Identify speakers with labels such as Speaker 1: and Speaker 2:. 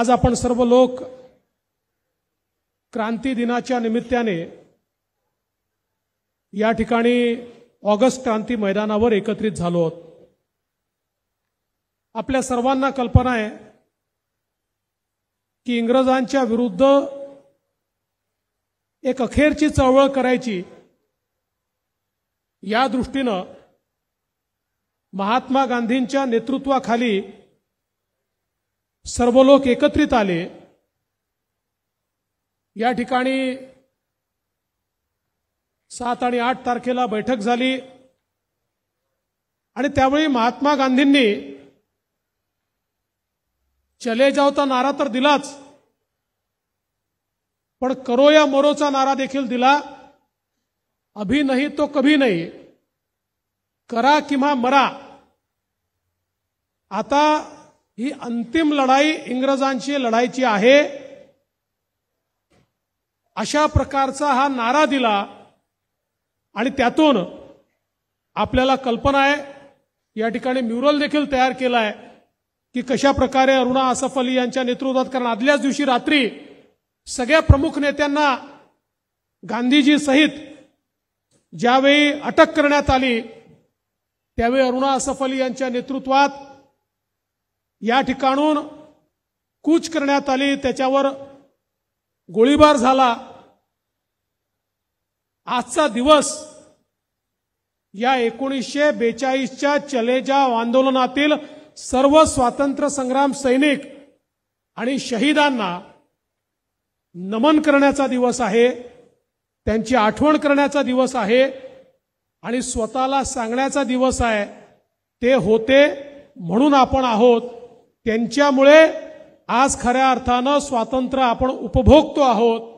Speaker 1: आज आपण सर्व लोक क्रांती दिनाच्या निमित्ताने या ठिकाणी ऑगस्ट क्रांती मैदानावर एकत्रित झालो आहोत आपल्या सर्वांना कल्पना आहे की इंग्रजांच्या विरुद्ध एक अखेरची चळवळ करायची या दृष्टीनं महात्मा गांधींच्या नेतृत्वाखाली सर्व लोक एकत्रित आले या ठिकाणी सात आणि आठ तारखेला बैठक झाली आणि त्यावेळी महात्मा गांधींनी चले जावता नारा तर दिलाच पण करो या मोरोचा नारा देखील दिला अभी नाही तो कभी नाही करा किंवा मरा आता ही अंतिम लढाई इंग्रजांची लढायची आहे अशा प्रकारचा हा नारा दिला आणि त्यातून आपल्याला कल्पना आहे या ठिकाणी म्युरल देखील तयार केला आहे की कशा प्रकारे अरुणा आसफ अली यांच्या नेतृत्वात कारण आदल्याच दिवशी रात्री सगळ्या प्रमुख नेत्यांना गांधीजी सहित ज्यावेळी अटक करण्यात आली त्यावेळी अरुणा आसफ अली यांच्या नेतृत्वात या ठिकाणून कूच करण्यात आली त्याच्यावर गोळीबार झाला आजचा दिवस या एकोणीसशे बेचाळीसच्या चलेजाव आंदोलनातील सर्व स्वातंत्र्य संग्राम सैनिक आणि शहीदांना नमन करण्याचा दिवस आहे त्यांची आठवण करण्याचा दिवस आहे आणि स्वतःला सांगण्याचा दिवस आहे ते होते म्हणून आपण आहोत त्यांच्यामुळे आज खऱ्या अर्थानं स्वातंत्र्य आपण उपभोगतो आहोत